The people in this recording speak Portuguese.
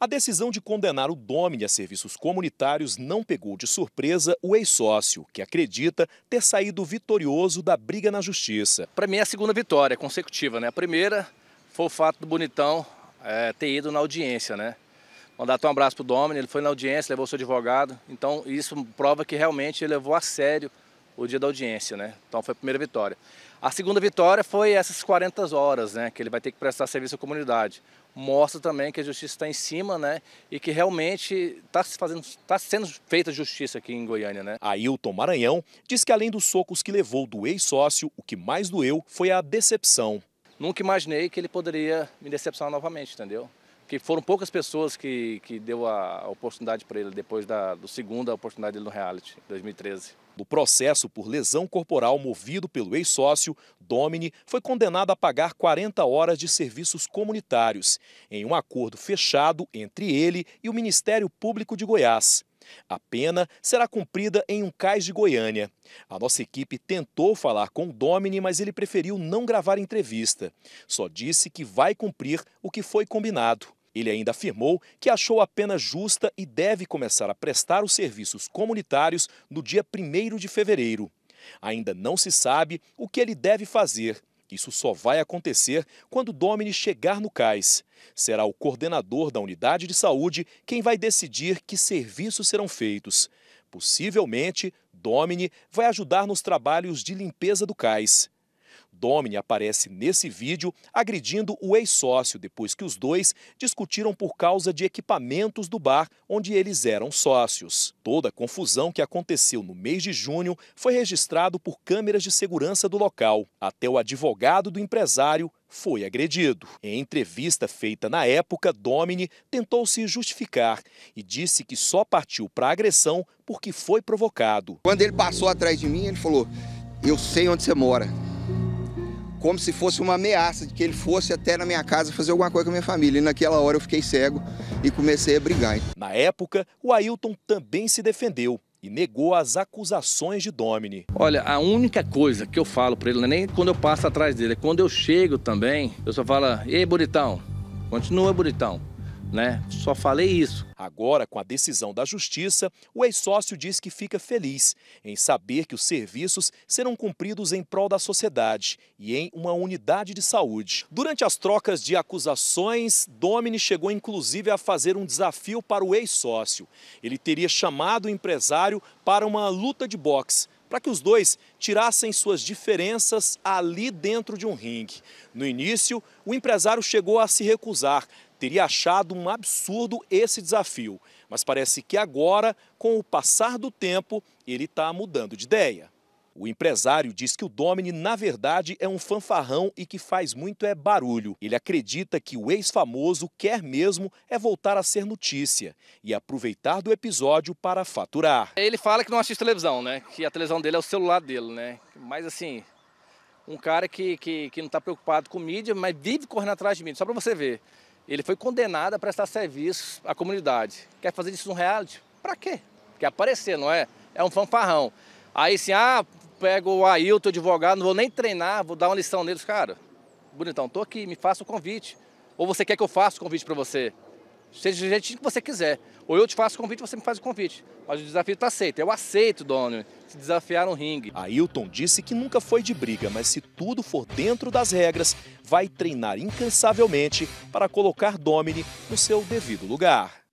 A decisão de condenar o Domini a serviços comunitários não pegou de surpresa o ex-sócio, que acredita ter saído vitorioso da briga na justiça. Para mim é a segunda vitória consecutiva, né? A primeira foi o fato do Bonitão é, ter ido na audiência, né? Mandar até um abraço para o Domini, ele foi na audiência, levou seu advogado. Então isso prova que realmente ele levou a sério o dia da audiência, né? Então foi a primeira vitória. A segunda vitória foi essas 40 horas, né? Que ele vai ter que prestar serviço à comunidade mostra também que a justiça está em cima, né? E que realmente está se fazendo, está sendo feita justiça aqui em Goiânia, né? Ailton Maranhão diz que além dos socos que levou do ex-sócio, o que mais doeu foi a decepção. Nunca imaginei que ele poderia me decepcionar novamente, entendeu? que foram poucas pessoas que, que deu a, oportunidade para ele depois da do segunda oportunidade dele no reality, 2013. No processo por lesão corporal movido pelo ex-sócio, Domini foi condenado a pagar 40 horas de serviços comunitários, em um acordo fechado entre ele e o Ministério Público de Goiás. A pena será cumprida em um cais de Goiânia. A nossa equipe tentou falar com o Domini, mas ele preferiu não gravar entrevista. Só disse que vai cumprir o que foi combinado. Ele ainda afirmou que achou a pena justa e deve começar a prestar os serviços comunitários no dia 1 de fevereiro. Ainda não se sabe o que ele deve fazer. Isso só vai acontecer quando Domini chegar no cais. Será o coordenador da unidade de saúde quem vai decidir que serviços serão feitos. Possivelmente, Domini vai ajudar nos trabalhos de limpeza do cais. Domini aparece nesse vídeo agredindo o ex-sócio depois que os dois discutiram por causa de equipamentos do bar onde eles eram sócios. Toda a confusão que aconteceu no mês de junho foi registrado por câmeras de segurança do local. Até o advogado do empresário foi agredido. Em entrevista feita na época, Domini tentou se justificar e disse que só partiu para a agressão porque foi provocado. Quando ele passou atrás de mim, ele falou: Eu sei onde você mora como se fosse uma ameaça de que ele fosse até na minha casa fazer alguma coisa com a minha família. E naquela hora eu fiquei cego e comecei a brigar. Na época, o Ailton também se defendeu e negou as acusações de Domini. Olha, a única coisa que eu falo para ele, não é nem quando eu passo atrás dele, é quando eu chego também, eu só falo, ei, bonitão, continua, bonitão né? Só falei isso. Agora, com a decisão da justiça, o ex-sócio diz que fica feliz em saber que os serviços serão cumpridos em prol da sociedade e em uma unidade de saúde. Durante as trocas de acusações, Domini chegou inclusive a fazer um desafio para o ex-sócio. Ele teria chamado o empresário para uma luta de boxe para que os dois tirassem suas diferenças ali dentro de um ringue. No início, o empresário chegou a se recusar, teria achado um absurdo esse desafio, mas parece que agora, com o passar do tempo, ele está mudando de ideia. O empresário diz que o Domini, na verdade, é um fanfarrão e que faz muito é barulho. Ele acredita que o ex-famoso quer mesmo é voltar a ser notícia e aproveitar do episódio para faturar. Ele fala que não assiste televisão, né? Que a televisão dele é o celular dele, né? Mas assim, um cara que, que, que não está preocupado com mídia, mas vive correndo atrás de mídia, só para você ver. Ele foi condenado a prestar serviço à comunidade. Quer fazer isso no reality? Para quê? Quer aparecer, não é? É um fanfarrão. Aí assim, ah, pego o Ailton, advogado, não vou nem treinar, vou dar uma lição neles. Cara, bonitão, tô aqui, me faça o convite. Ou você quer que eu faça o convite para você? Seja do jeitinho que você quiser. Ou eu te faço o convite, você me faz o convite. Mas o desafio está aceito. Eu aceito, dono, se desafiar no ringue. Ailton disse que nunca foi de briga, mas se tudo for dentro das regras, vai treinar incansavelmente para colocar Domini no seu devido lugar.